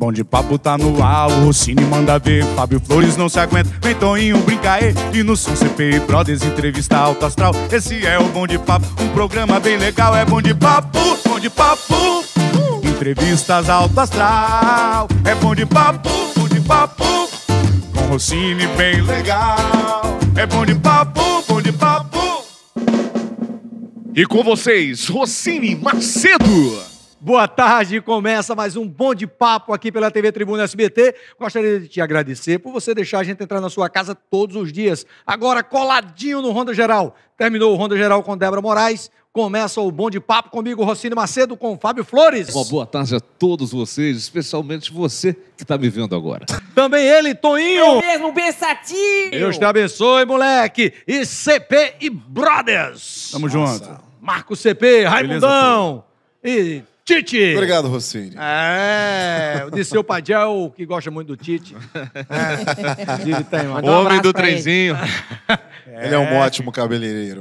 Bom de papo tá no ar, o Rossini manda ver Fábio Flores não se aguenta, vem Toninho brinca e no som CP Brothers, entrevista alto astral Esse é o Bom de Papo, um programa bem legal É Bom de Papo, Bom de Papo Entrevistas alto astral É Bom de Papo, Bom de Papo Com Rossini bem legal É Bom de Papo, Bom de Papo E com vocês, Rossini Macedo Boa tarde, começa mais um bom de papo aqui pela TV Tribuna SBT. Gostaria de te agradecer por você deixar a gente entrar na sua casa todos os dias. Agora coladinho no Ronda Geral. Terminou o Ronda Geral com Débora Moraes. Começa o Bom de Papo comigo, Rocine Macedo, com Fábio Flores. Uma boa tarde a todos vocês, especialmente você que está me vendo agora. Também ele, Toinho. Eu mesmo, Bensatinho. Deus te abençoe, moleque. E CP e Brothers. Tamo Nossa. junto. Marco CP, Raimundão. Beleza, e Tite. Obrigado, Rossini. É, o Disseu Padiel, que gosta muito do Tite. É, um Homem do trenzinho. Ele. É. ele. é um é. ótimo cabeleireiro.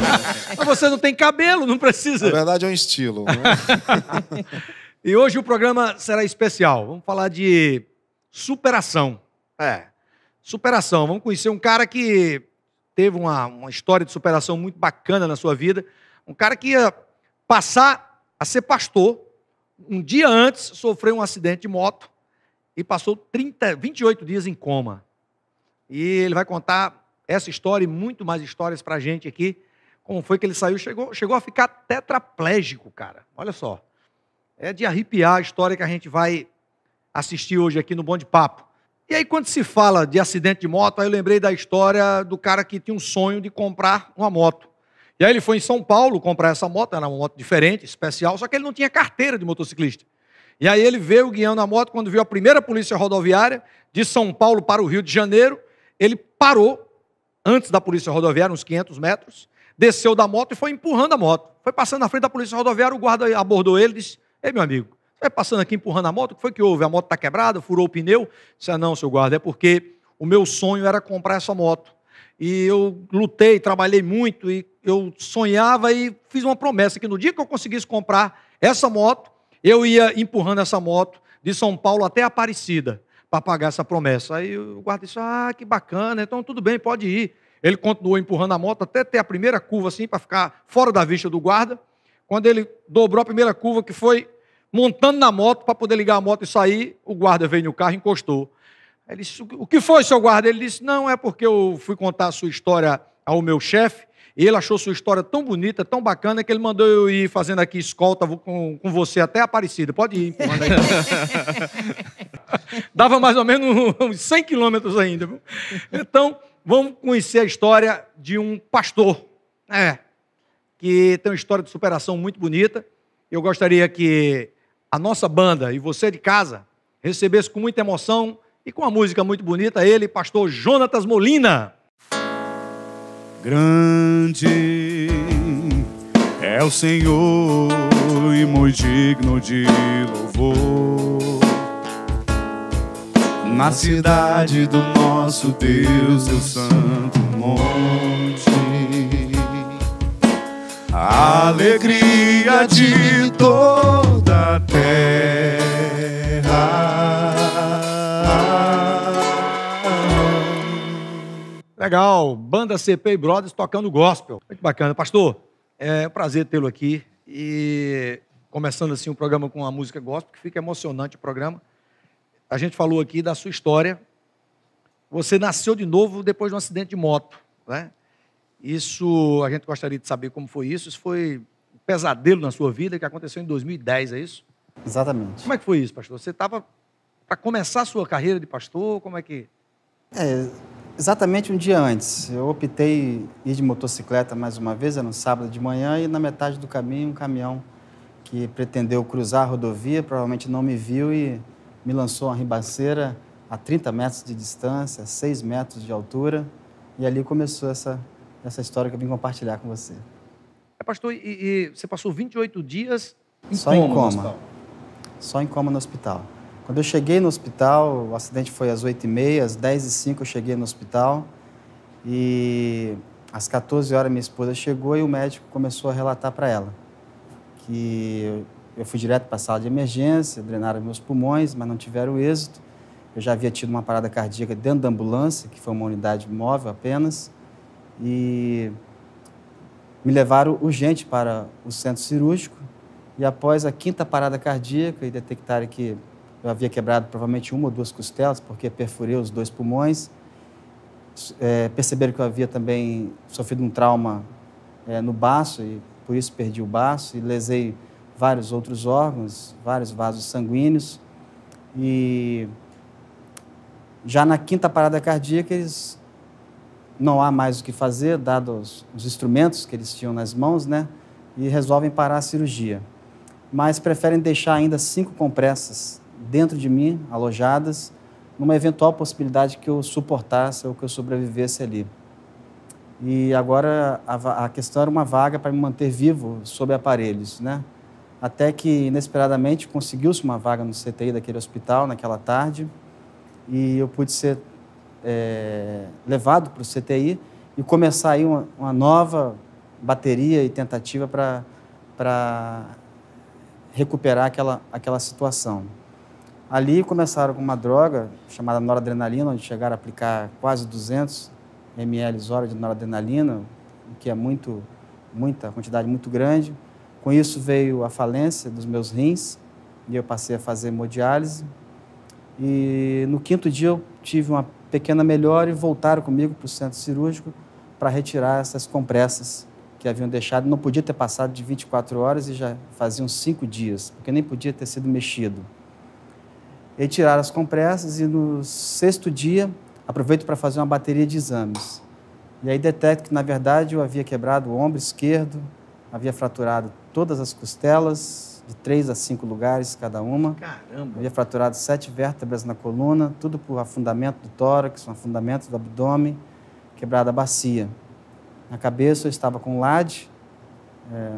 Mas você não tem cabelo, não precisa. Na verdade, é um estilo. Né? e hoje o programa será especial. Vamos falar de superação. É, superação. Vamos conhecer um cara que teve uma, uma história de superação muito bacana na sua vida. Um cara que ia passar a ser pastor, um dia antes sofreu um acidente de moto e passou 30, 28 dias em coma. E ele vai contar essa história e muito mais histórias para a gente aqui. Como foi que ele saiu? Chegou, chegou a ficar tetraplégico, cara. Olha só. É de arrepiar a história que a gente vai assistir hoje aqui no Bom de Papo. E aí, quando se fala de acidente de moto, aí eu lembrei da história do cara que tinha um sonho de comprar uma moto. E aí ele foi em São Paulo comprar essa moto, era uma moto diferente, especial, só que ele não tinha carteira de motociclista. E aí ele veio guiando a moto, quando viu a primeira polícia rodoviária de São Paulo para o Rio de Janeiro, ele parou antes da polícia rodoviária, uns 500 metros, desceu da moto e foi empurrando a moto. Foi passando na frente da polícia rodoviária, o guarda abordou ele e disse, ei meu amigo, você vai passando aqui empurrando a moto, o que foi que houve? A moto está quebrada, furou o pneu? disse, ah, não, seu guarda, é porque o meu sonho era comprar essa moto e eu lutei, trabalhei muito e eu sonhava e fiz uma promessa que no dia que eu conseguisse comprar essa moto, eu ia empurrando essa moto de São Paulo até Aparecida para pagar essa promessa. Aí o guarda disse: "Ah, que bacana, então tudo bem, pode ir". Ele continuou empurrando a moto até ter a primeira curva assim para ficar fora da vista do guarda. Quando ele dobrou a primeira curva que foi montando na moto para poder ligar a moto e sair, o guarda veio no carro e encostou. Ele disse: O que foi, seu guarda? Ele disse: Não, é porque eu fui contar a sua história ao meu chefe. E ele achou sua história tão bonita, tão bacana, que ele mandou eu ir fazendo aqui escolta com, com você até Aparecida. Pode ir, empurrando aí. Dava mais ou menos uns 100 quilômetros ainda. Viu? Então, vamos conhecer a história de um pastor, né? que tem uma história de superação muito bonita. Eu gostaria que a nossa banda e você de casa recebesse com muita emoção e com uma música muito bonita, ele, pastor Jonatas Molina. Grande é o Senhor e muito digno de louvor. Na cidade do nosso Deus, o santo monte, a alegria de toda a terra. Legal, banda CP Brothers tocando gospel. Muito bacana. Pastor, é um prazer tê-lo aqui. E começando assim o um programa com a música gospel, que fica emocionante o programa. A gente falou aqui da sua história. Você nasceu de novo depois de um acidente de moto, né? Isso, a gente gostaria de saber como foi isso. Isso foi um pesadelo na sua vida que aconteceu em 2010, é isso? Exatamente. Como é que foi isso, pastor? Você estava para começar a sua carreira de pastor? Como é que... É, exatamente um dia antes. Eu optei ir de motocicleta mais uma vez, era um sábado de manhã, e na metade do caminho um caminhão que pretendeu cruzar a rodovia, provavelmente não me viu e me lançou uma ribanceira a 30 metros de distância, 6 metros de altura, e ali começou essa, essa história que eu vim compartilhar com você. É, pastor, e, e você passou 28 dias em Só coma, em coma. Só em coma no hospital. Quando eu cheguei no hospital, o acidente foi às 8h30, às 10h05 eu cheguei no hospital. E às 14 horas minha esposa chegou e o médico começou a relatar para ela que eu fui direto para a sala de emergência, drenaram meus pulmões, mas não tiveram êxito. Eu já havia tido uma parada cardíaca dentro da ambulância, que foi uma unidade móvel apenas, e me levaram urgente para o centro cirúrgico. E após a quinta parada cardíaca e detectaram que eu havia quebrado provavelmente uma ou duas costelas, porque perfurei os dois pulmões. É, perceberam que eu havia também sofrido um trauma é, no baço, e por isso perdi o baço, e lesei vários outros órgãos, vários vasos sanguíneos. E já na quinta parada cardíaca, eles não há mais o que fazer, dados os instrumentos que eles tinham nas mãos, né? E resolvem parar a cirurgia. Mas preferem deixar ainda cinco compressas dentro de mim, alojadas, numa eventual possibilidade que eu suportasse ou que eu sobrevivesse ali. E agora a, a questão era uma vaga para me manter vivo sob aparelhos, né? Até que inesperadamente conseguiu-se uma vaga no CTI daquele hospital naquela tarde e eu pude ser é, levado para o CTI e começar aí uma, uma nova bateria e tentativa para recuperar aquela, aquela situação. Ali começaram com uma droga chamada noradrenalina, onde chegaram a aplicar quase 200 ml hora de noradrenalina, o que é muito, muita quantidade muito grande. Com isso veio a falência dos meus rins e eu passei a fazer hemodiálise. E no quinto dia eu tive uma pequena melhora e voltaram comigo para o centro cirúrgico para retirar essas compressas que haviam deixado. Não podia ter passado de 24 horas e já faziam cinco dias, porque nem podia ter sido mexido. E tiraram as compressas e no sexto dia aproveito para fazer uma bateria de exames. E aí detecto que, na verdade, eu havia quebrado o ombro esquerdo, havia fraturado todas as costelas, de três a cinco lugares cada uma. Caramba! Havia fraturado sete vértebras na coluna, tudo por afundamento do tórax, um afundamento do abdômen, quebrada a bacia. Na cabeça eu estava com LAD, é,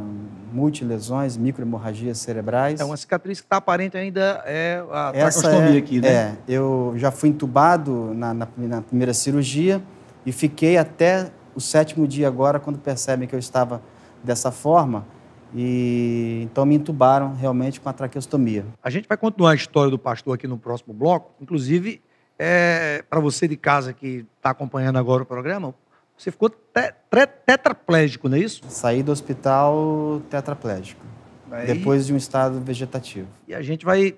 multilesões, microhemorragias cerebrais. É uma cicatriz que está aparente ainda, é a tracostomia tá é, aqui, né? É, eu já fui entubado na, na, na, primeira cirurgia e fiquei até o sétimo dia agora, quando percebem que eu estava dessa forma. E então me entubaram realmente com a traqueostomia. A gente vai continuar a história do pastor aqui no próximo bloco. Inclusive, é, para você de casa que está acompanhando agora o programa, você ficou te, tetraplégico, não é isso? Saí do hospital tetraplégico. Aí... Depois de um estado vegetativo. E a gente vai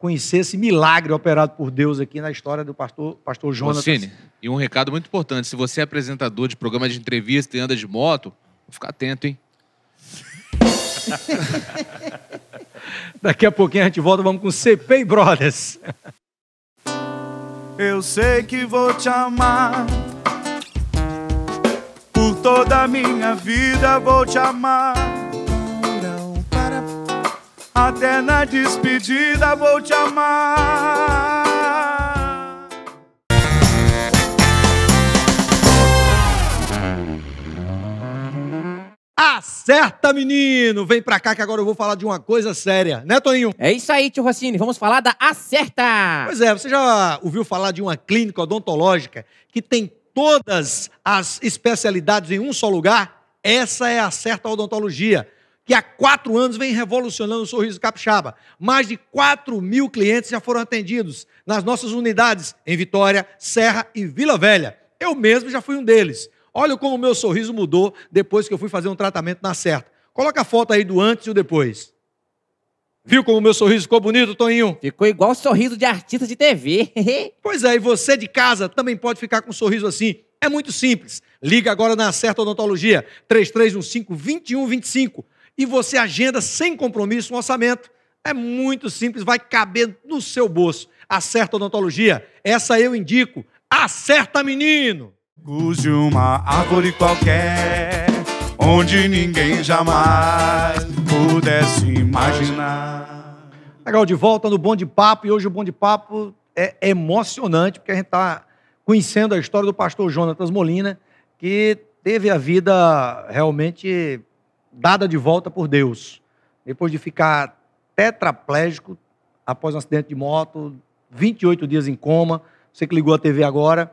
conhecer esse milagre operado por Deus aqui na história do pastor, pastor Jonas. Cine, e um recado muito importante: se você é apresentador de programa de entrevista e anda de moto, fica atento, hein? Daqui a pouquinho a gente volta, vamos com CP Brothers. Eu sei que vou te amar por toda a minha vida vou te amar. Até na despedida vou te amar. Acerta, menino! Vem pra cá que agora eu vou falar de uma coisa séria, né, Toninho? É isso aí, tio Rossini. Vamos falar da Acerta! Pois é, você já ouviu falar de uma clínica odontológica que tem todas as especialidades em um só lugar, essa é a certa odontologia, que há quatro anos vem revolucionando o sorriso capixaba. Mais de 4 mil clientes já foram atendidos nas nossas unidades em Vitória, Serra e Vila Velha. Eu mesmo já fui um deles. Olha como o meu sorriso mudou depois que eu fui fazer um tratamento na certa. Coloca a foto aí do antes e o depois. Viu como o meu sorriso ficou bonito, Toninho? Ficou igual sorriso de artista de TV. pois é, e você de casa também pode ficar com um sorriso assim. É muito simples. Liga agora na Certa Odontologia, 3315-2125, e você agenda sem compromisso um orçamento. É muito simples, vai caber no seu bolso. Acerta Odontologia, essa eu indico. Acerta, menino! Use uma árvore qualquer, onde ninguém jamais pudesse imaginar. Legal, de volta no Bom de Papo, e hoje o Bom de Papo é emocionante, porque a gente está conhecendo a história do pastor Jonatas Molina, que teve a vida realmente dada de volta por Deus. Depois de ficar tetraplégico, após um acidente de moto, 28 dias em coma, você que ligou a TV agora,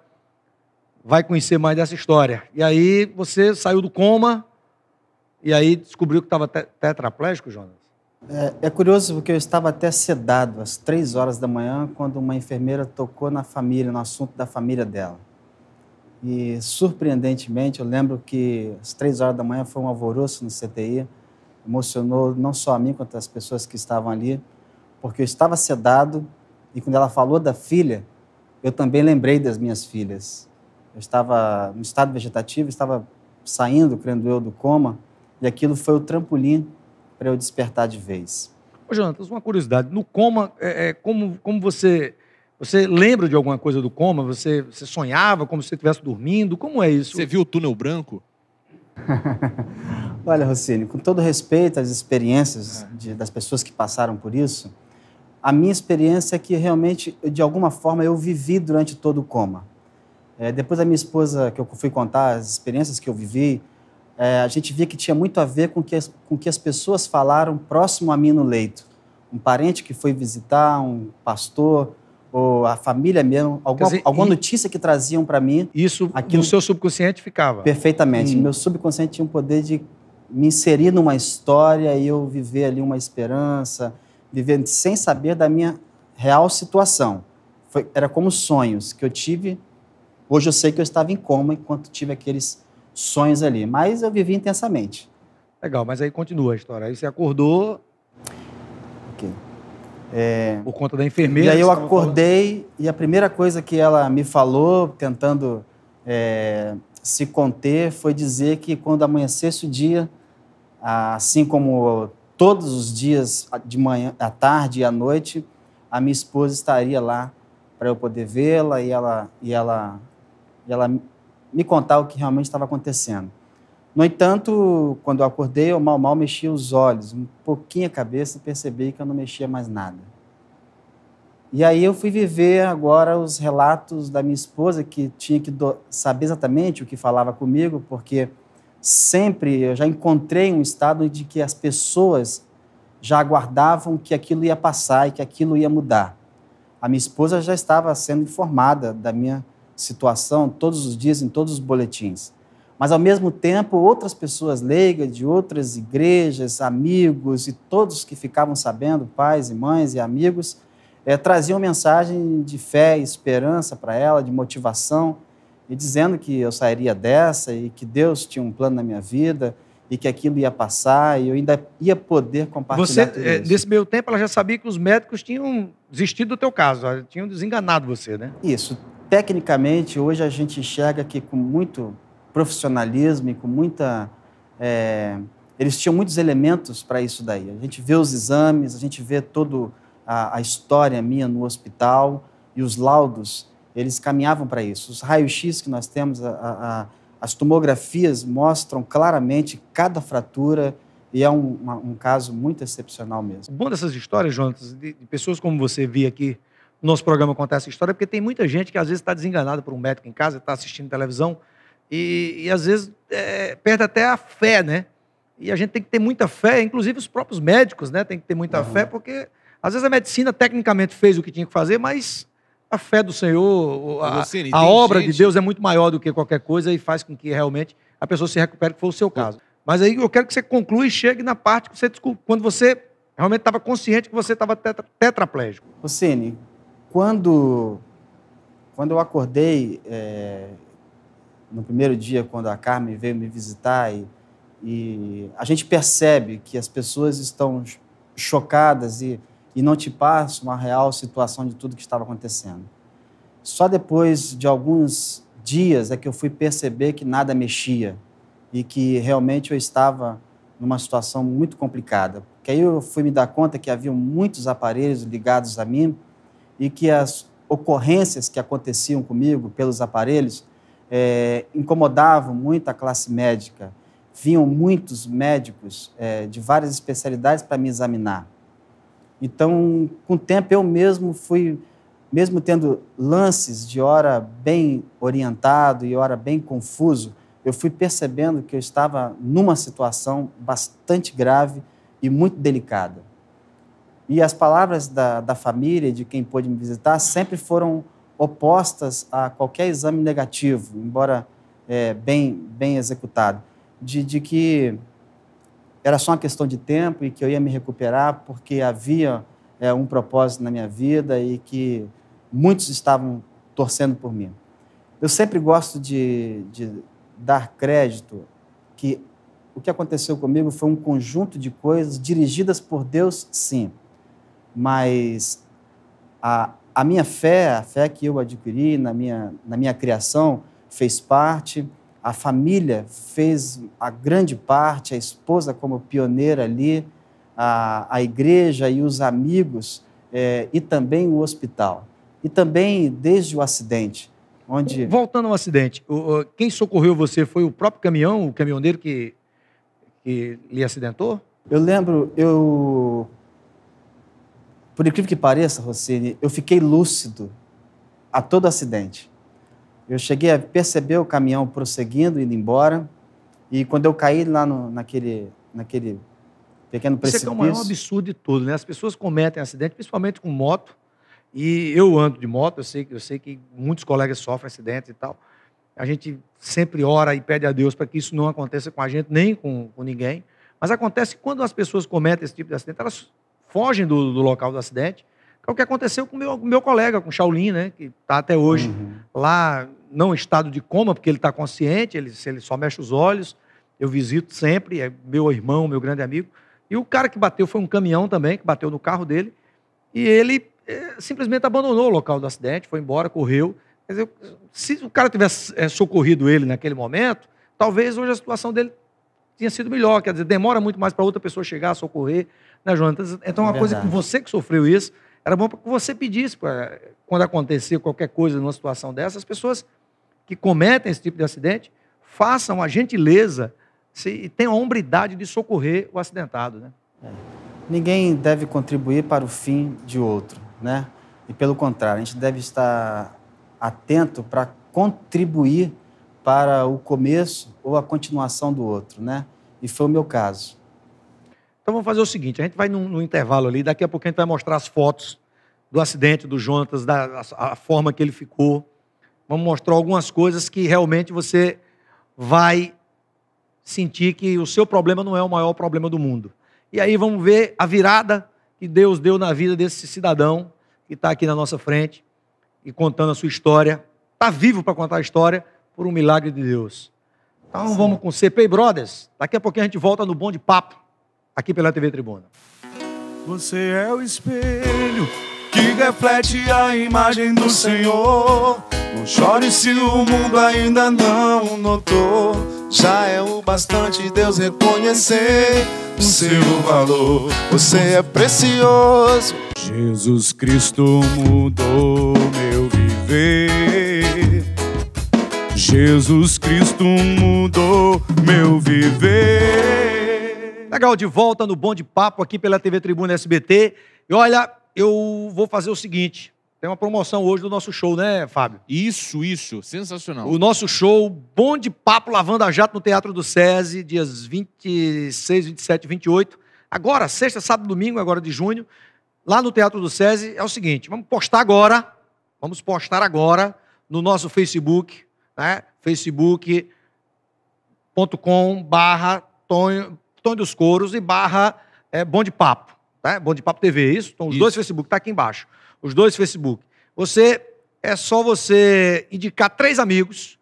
vai conhecer mais dessa história. E aí você saiu do coma, e aí descobriu que estava te tetraplégico, Jonas? É, é, curioso porque eu estava até sedado às três horas da manhã quando uma enfermeira tocou na família, no assunto da família dela. E surpreendentemente, eu lembro que às três horas da manhã foi um alvoroço no CTI, emocionou não só a mim quanto as pessoas que estavam ali, porque eu estava sedado e quando ela falou da filha, eu também lembrei das minhas filhas. Eu estava no estado vegetativo, estava saindo, crendo eu, do coma e aquilo foi o trampolim para eu despertar de vez. Ô, Jonathan, uma curiosidade. No coma, é, é, como, como você. Você lembra de alguma coisa do coma? Você, você sonhava como se você estivesse dormindo? Como é isso? Você viu o túnel branco? Olha, Rocine, com todo respeito às experiências de, das pessoas que passaram por isso, a minha experiência é que realmente, de alguma forma, eu vivi durante todo o coma. É, depois da minha esposa, que eu fui contar as experiências que eu vivi, é, a gente via que tinha muito a ver com que as, com que as pessoas falaram próximo a mim no leito. Um parente que foi visitar, um pastor, ou a família mesmo, alguma, dizer, alguma e... notícia que traziam para mim. Isso aquilo, no seu subconsciente ficava? Perfeitamente. Hum. Meu subconsciente tinha o poder de me inserir numa história e eu viver ali uma esperança, vivendo sem saber da minha real situação. Foi, era como sonhos que eu tive. Hoje eu sei que eu estava em coma enquanto tive aqueles sonhos ali, mas eu vivi intensamente. Legal, mas aí continua a história. Aí você acordou. Okay. É... Por conta da enfermeira. E aí eu acordei falando? e a primeira coisa que ela me falou, tentando é, se conter, foi dizer que quando amanhecesse o dia, assim como todos os dias de manhã, à tarde e à noite, a minha esposa estaria lá para eu poder vê-la e ela e ela e ela me contar o que realmente estava acontecendo. No entanto, quando eu acordei, eu mal mal mexi os olhos, um pouquinho a cabeça e percebi que eu não mexia mais nada. E aí eu fui viver agora os relatos da minha esposa, que tinha que saber exatamente o que falava comigo, porque sempre eu já encontrei um estado de que as pessoas já aguardavam que aquilo ia passar e que aquilo ia mudar. A minha esposa já estava sendo informada da minha situação todos os dias em todos os boletins. Mas, ao mesmo tempo, outras pessoas leigas de outras igrejas, amigos e todos que ficavam sabendo, pais e mães e amigos, é, traziam mensagem de fé e esperança para ela, de motivação, e dizendo que eu sairia dessa e que Deus tinha um plano na minha vida e que aquilo ia passar e eu ainda ia poder compartilhar você, tudo eh, isso. Nesse meio tempo, ela já sabia que os médicos tinham desistido do teu caso, tinham desenganado você, né? Isso. Tecnicamente, hoje a gente enxerga que com muito profissionalismo e com muita. É, eles tinham muitos elementos para isso daí. A gente vê os exames, a gente vê toda a, história minha no hospital e os laudos, eles caminhavam para isso. Os raios-x que nós temos, a, a, as tomografias mostram claramente cada fratura, e é um, um, caso muito excepcional mesmo. Bom dessas histórias, Jonas, de, pessoas como você via aqui, nosso programa contar essa história, porque tem muita gente que às vezes está desenganada por um médico em casa, está assistindo televisão e, e às vezes é, perde até a fé, né? E a gente tem que ter muita fé, inclusive os próprios médicos, né? Tem que ter muita uhum. fé, porque às vezes a medicina tecnicamente fez o que tinha que fazer, mas a fé do Senhor, a, Lucine, assim, a obra gente... de Deus é muito maior do que qualquer coisa e faz com que realmente a pessoa se recupere, que foi o seu caso. Mas aí eu quero que você conclua e chegue na parte que você quando você realmente estava consciente que você estava tetra, tetraplégico. Lucine, quando, quando eu acordei, é, no primeiro dia, quando a Carmen veio me visitar, e, e a gente percebe que as pessoas estão chocadas e, e não te passam a real situação de tudo que estava acontecendo. Só depois de alguns dias é que eu fui perceber que nada mexia e que realmente eu estava numa situação muito complicada. Porque aí eu fui me dar conta que havia muitos aparelhos ligados a mim e que as ocorrências que aconteciam comigo pelos aparelhos é, incomodavam muito a classe médica. Vinham muitos médicos é, de várias especialidades para me examinar. Então, com o tempo, eu mesmo fui, mesmo tendo lances de hora bem orientado e hora bem confuso, eu fui percebendo que eu estava numa situação bastante grave e muito delicada. E as palavras da, da família, de quem pôde me visitar, sempre foram opostas a qualquer exame negativo, embora é, bem, bem executado, de, de que era só uma questão de tempo e que eu ia me recuperar porque havia é, um propósito na minha vida e que muitos estavam torcendo por mim. Eu sempre gosto de, de dar crédito que o que aconteceu comigo foi um conjunto de coisas dirigidas por Deus, sim mas a, a minha fé, a fé que eu adquiri na minha, na minha criação, fez parte, a família fez a grande parte, a esposa como pioneira ali, a, a igreja e os amigos, é, e também o hospital. E também desde o acidente. Onde... Voltando ao acidente, o, o, quem socorreu você foi o próprio caminhão, o caminhoneiro que, que lhe acidentou? Eu lembro, eu por incrível que pareça, Rossini, eu fiquei lúcido a todo acidente. Eu cheguei a perceber o caminhão prosseguindo, indo embora, e quando eu caí lá no, naquele, naquele pequeno precipício... Isso é, é o maior absurdo de tudo, né? As pessoas cometem acidente, principalmente com moto, e eu ando de moto, eu sei, eu sei que muitos colegas sofrem acidentes e tal. A gente sempre ora e pede a Deus para que isso não aconteça com a gente, nem com, com ninguém. Mas acontece quando as pessoas cometem esse tipo de acidente, elas fogem do, do local do acidente. É o que aconteceu com o meu, meu colega, com o Shaolin, né? Que está até hoje uhum. lá, não em estado de coma, porque ele está consciente, ele, ele só mexe os olhos. Eu visito sempre, é meu irmão, meu grande amigo. E o cara que bateu foi um caminhão também, que bateu no carro dele. E ele é, simplesmente abandonou o local do acidente, foi embora, correu. Quer dizer, se o cara tivesse é, socorrido ele naquele momento, talvez hoje a situação dele tinha sido melhor. Quer dizer, demora muito mais para outra pessoa chegar, a socorrer né, João? Então, uma coisa que você que sofreu isso, era bom que você pedisse, pra, quando acontecer qualquer coisa numa situação dessa, as pessoas que cometem esse tipo de acidente façam a gentileza se, e tenham a hombridade de socorrer o acidentado, né? É. Ninguém deve contribuir para o fim de outro, né? E pelo contrário, a gente deve estar atento para contribuir para o começo ou a continuação do outro, né? E foi o meu caso. Então vamos fazer o seguinte: a gente vai num, intervalo ali, daqui a pouco a gente vai mostrar as fotos do acidente do Jonatas, da a, a forma que ele ficou. Vamos mostrar algumas coisas que realmente você vai sentir que o seu problema não é o maior problema do mundo. E aí vamos ver a virada que Deus deu na vida desse cidadão que está aqui na nossa frente e contando a sua história. Está vivo para contar a história por um milagre de Deus. Então Sim. vamos com CPI Brothers. Daqui a pouquinho a gente volta no Bom de Papo aqui pela TV Tribuna. Você é o espelho que reflete a imagem do Senhor. Não chore se o mundo ainda não notou. Já é o bastante Deus reconhecer o seu valor. Você é precioso. Jesus Cristo mudou meu viver. Jesus Cristo mudou meu viver. Legal, de volta no Bom de Papo aqui pela TV Tribuna SBT. E olha, eu vou fazer o seguinte: tem uma promoção hoje do nosso show, né, Fábio? Isso, isso. Sensacional. O nosso show Bom de Papo Lavando a Jato no Teatro do SESI, dias 26, 27 28. Agora, sexta, sábado, domingo, agora de junho, lá no Teatro do SESI. É o seguinte: vamos postar agora. Vamos postar agora no nosso Facebook, né? facebook.com barra Sertões dos Coros e barra é, Bom de Papo. Né? Bom de Papo TV, isso? Então, os isso. dois Facebook, tá aqui embaixo. Os dois Facebook. Você, é só você indicar três amigos,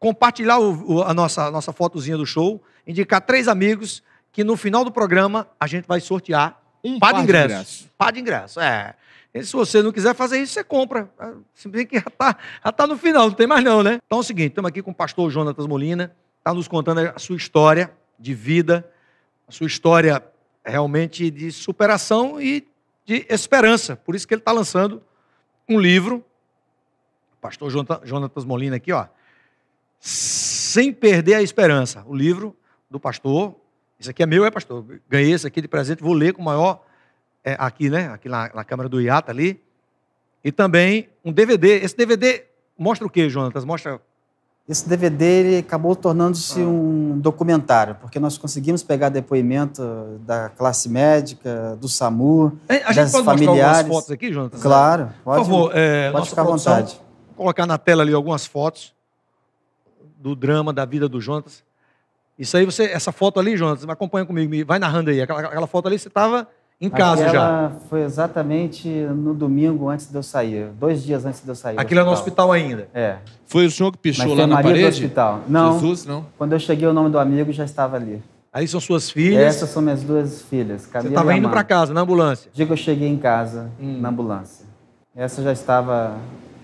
compartilhar o, o, a, nossa, a nossa fotozinha do show, indicar três amigos, que no final do programa a gente vai sortear um par, de ingressos. ingresso. Par de ingressos, é. E se você não quiser fazer isso, você compra. Ah, Simplesmente já está já tá no final, não tem mais não, né? Então é o seguinte, estamos aqui com o pastor Jonatas Molina, está nos contando a sua história de vida, a sua história é realmente de superação e de esperança. Por isso que ele está lançando um livro, o pastor Jonatas Molina aqui, ó, Sem Perder a Esperança, o livro do pastor, isso aqui é meu, é pastor, ganhei esse aqui de presente, vou ler com o maior, é, aqui né, aqui na, na câmara do IATA ali, e também um DVD, esse DVD mostra o quê, Jonatas? Mostra esse DVD ele acabou tornando-se ah. um documentário, porque nós conseguimos pegar depoimento ah, da classe médica, do SAMU, a gente das pode familiares. mostrar algumas fotos aqui, Jonathan? Claro, pode, Por favor, é, pode ficar à vontade. Vou colocar na tela ali algumas fotos do drama da vida do Jonathan. Isso aí, você, essa foto ali, Jonathan, acompanha comigo, vai narrando aí. Aquela, aquela foto ali, você estava em casa Aquela já. Foi exatamente no domingo antes de eu sair, dois dias antes de eu sair. Aquilo é no hospital ainda? É. Foi o senhor que pichou lá na parede? Do hospital. Não. Jesus, não. Quando eu cheguei, o nome do amigo já estava ali. Aí são suas filhas? Essas são minhas duas filhas. Camila Você estava indo para casa, na ambulância? Digo, eu cheguei em casa, hum. na ambulância. Essa já estava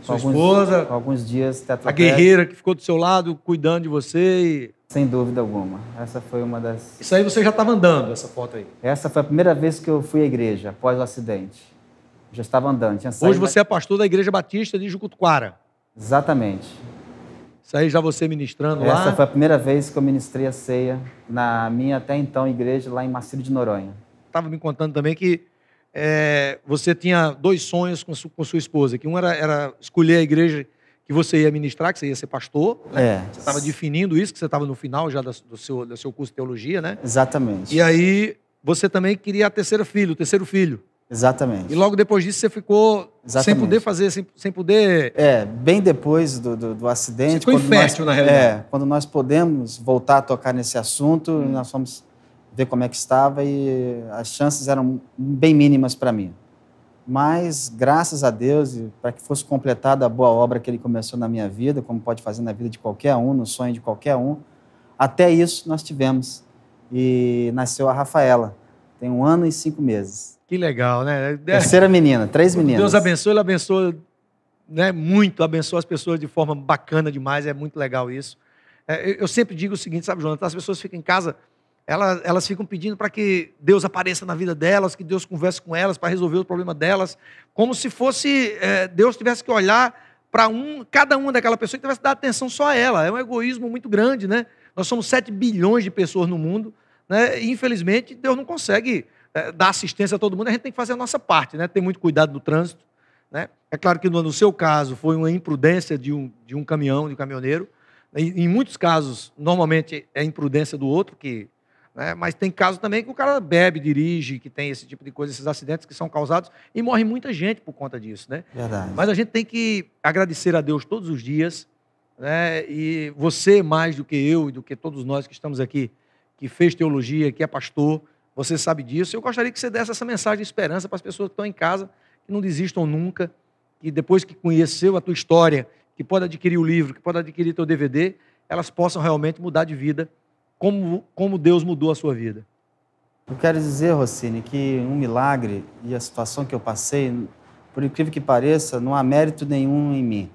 sua alguns, esposa. Alguns dias tetraplégica. Tá a guerreira que ficou do seu lado, cuidando de você. E... Sem dúvida alguma. Essa foi uma das. Isso aí você já estava andando, essa foto aí. Essa foi a primeira vez que eu fui à igreja, após o acidente. Eu já estava andando. Hoje você é pastor da Igreja Batista de Jucutuquara. Exatamente. Isso aí já você ministrando Essa lá? Essa foi a primeira vez que eu ministrei a ceia na minha até então igreja lá em Macedo de Noronha. Estava me contando também que é, você tinha dois sonhos com, su, com sua esposa, que um era, era, escolher a igreja que você ia ministrar, que você ia ser pastor. Né? É. Você estava definindo isso, que você estava no final já da, do, seu, do seu curso de teologia, né? Exatamente. E aí você também queria terceiro filho, o terceiro filho. Exatamente. E logo depois disso você ficou Exatamente. sem poder fazer, sem, sem poder. É, bem depois do, do, do acidente. Você ficou infértil, nós, na realidade. É, quando nós podemos voltar a tocar nesse assunto, hum. nós fomos ver como é que estava e as chances eram bem mínimas para mim. Mas, graças a Deus, para que fosse completada a boa obra que ele começou na minha vida, como pode fazer na vida de qualquer um, no sonho de qualquer um, até isso nós tivemos. E nasceu a Rafaela. Tem um ano e cinco meses. Que legal, né? É. Terceira menina, três meninas. Deus abençoe, ele abençoa né, muito, abençoa as pessoas de forma bacana demais, é muito legal isso. É, eu sempre digo o seguinte, sabe, Jonathan? As pessoas ficam em casa elas, elas ficam pedindo para que Deus apareça na vida delas, que Deus converse com elas para resolver o problema delas, como se fosse é, Deus tivesse que olhar para um, cada uma daquela pessoa e tivesse que dar atenção só a ela. É um egoísmo muito grande, né? Nós somos 7 bilhões de pessoas no mundo, né? E, infelizmente, Deus não consegue é, dar assistência a todo mundo, a gente tem que fazer a nossa parte, né? Ter muito cuidado no trânsito, né? É claro que no, no seu caso foi uma imprudência de um, de um caminhão, de um caminhoneiro. Em, em muitos casos, normalmente é imprudência do outro que né? Mas tem casos também que o cara bebe, dirige, que tem esse tipo de coisa, esses acidentes que são causados e morre muita gente por conta disso, né? Verdade. Mas a gente tem que agradecer a Deus todos os dias, né? E você mais do que eu e do que todos nós que estamos aqui, que fez teologia, que é pastor, você sabe disso. Eu gostaria que você desse essa mensagem de esperança para as pessoas que estão em casa, que não desistam nunca, que depois que conheceu a tua história, que pode adquirir o livro, que pode adquirir teu DVD, elas possam realmente mudar de vida como, como Deus mudou a sua vida. Eu quero dizer, Rossini, que um milagre e a situação que eu passei, por incrível que pareça, não há mérito nenhum em mim.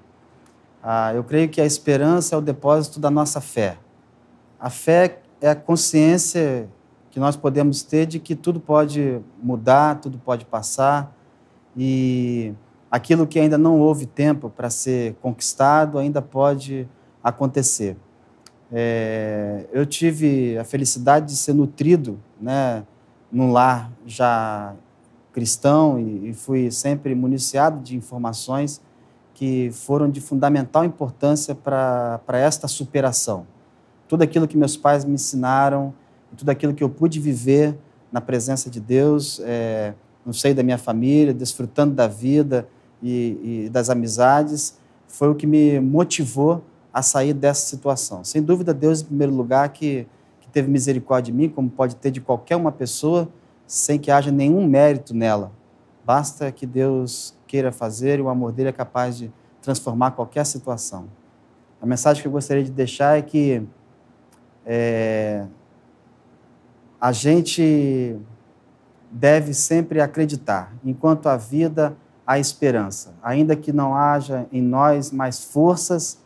Ah, eu creio que a esperança é o depósito da nossa fé. A fé é a consciência que nós podemos ter de que tudo pode mudar, tudo pode passar e aquilo que ainda não houve tempo para ser conquistado ainda pode acontecer. É, eu tive a felicidade de ser nutrido né, num lar já cristão e, e fui sempre municiado de informações que foram de fundamental importância para esta superação. Tudo aquilo que meus pais me ensinaram, tudo aquilo que eu pude viver na presença de Deus, é, no seio da minha família, desfrutando da vida e, e das amizades, foi o que me motivou a sair dessa situação. Sem dúvida, Deus, em primeiro lugar, que, que teve misericórdia de mim, como pode ter de qualquer uma pessoa, sem que haja nenhum mérito nela. Basta que Deus queira fazer e o amor dele é capaz de transformar qualquer situação. A mensagem que eu gostaria de deixar é que é, a gente deve sempre acreditar. Enquanto a vida, há esperança. Ainda que não haja em nós mais forças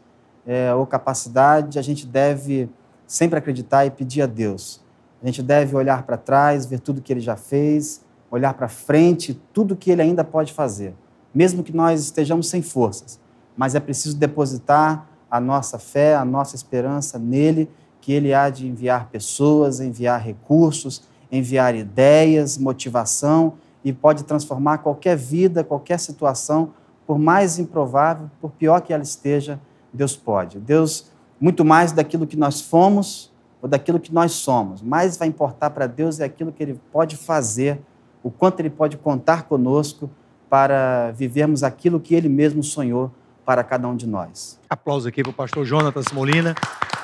é, ou capacidade, a gente deve sempre acreditar e pedir a Deus. A gente deve olhar para trás, ver tudo que ele já fez, olhar para frente, tudo que ele ainda pode fazer, mesmo que nós estejamos sem forças. Mas é preciso depositar a nossa fé, a nossa esperança nele, que ele há de enviar pessoas, enviar recursos, enviar ideias, motivação e pode transformar qualquer vida, qualquer situação, por mais improvável, por pior que ela esteja, Deus pode. Deus, muito mais daquilo que nós fomos ou daquilo que nós somos. Mais vai importar para Deus é aquilo que Ele pode fazer, o quanto Ele pode contar conosco para vivermos aquilo que Ele mesmo sonhou para cada um de nós. Aplausos aqui para o pastor Jonatas Molina,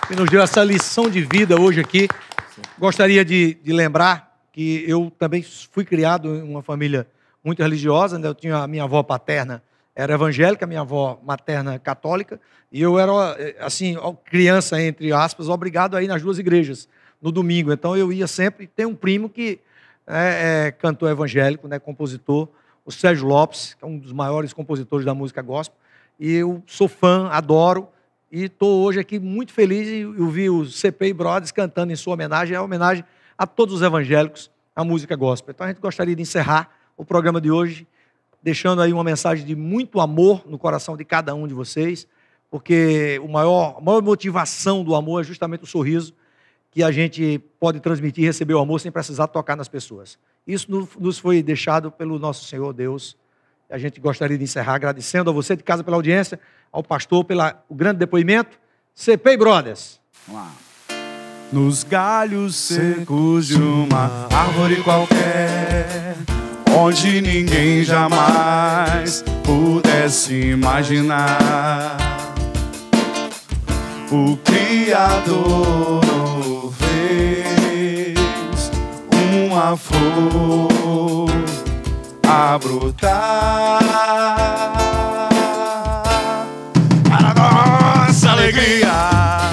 que nos deu essa lição de vida hoje aqui. Sim. Gostaria de, de, lembrar que eu também fui criado em uma família muito religiosa, né? eu tinha a minha avó paterna era evangélica, minha avó materna católica, e eu era, eh, assim, criança, entre aspas, obrigado a ir nas duas igrejas no domingo. Então eu ia sempre. Tem um primo que é, é cantor evangélico, né, compositor, o Sérgio Lopes, que é um dos maiores compositores da música gospel. E eu sou fã, adoro, e estou hoje aqui muito feliz. Eu vi o e Brothers cantando em sua homenagem, é homenagem a todos os evangélicos, à música gospel. Então a gente gostaria de encerrar o programa de hoje deixando aí uma mensagem de muito amor no coração de cada um de vocês, porque o maior, a maior motivação do amor é justamente o sorriso que a gente pode transmitir e receber o amor sem precisar tocar nas pessoas. Isso nos foi deixado pelo nosso Senhor Deus. A gente gostaria de encerrar agradecendo a você de casa pela audiência, ao pastor pelo grande depoimento. CP Brothers. Vamos lá. Nos galhos secos de uma árvore qualquer onde ninguém jamais pudesse imaginar. O Criador fez uma flor a brotar para nossa alegria,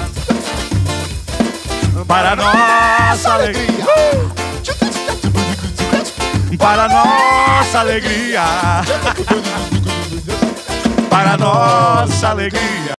para nossa alegria para nossa alegria. Para nossa alegria.